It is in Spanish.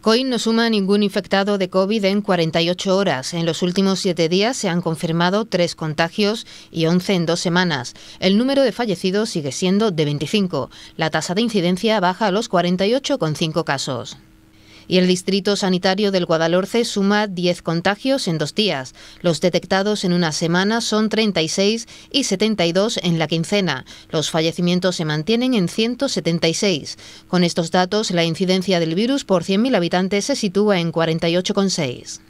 COIN no suma ningún infectado de COVID en 48 horas. En los últimos siete días se han confirmado tres contagios y 11 en dos semanas. El número de fallecidos sigue siendo de 25. La tasa de incidencia baja a los 48,5 casos. Y el Distrito Sanitario del Guadalhorce suma 10 contagios en dos días. Los detectados en una semana son 36 y 72 en la quincena. Los fallecimientos se mantienen en 176. Con estos datos, la incidencia del virus por 100.000 habitantes se sitúa en 48,6.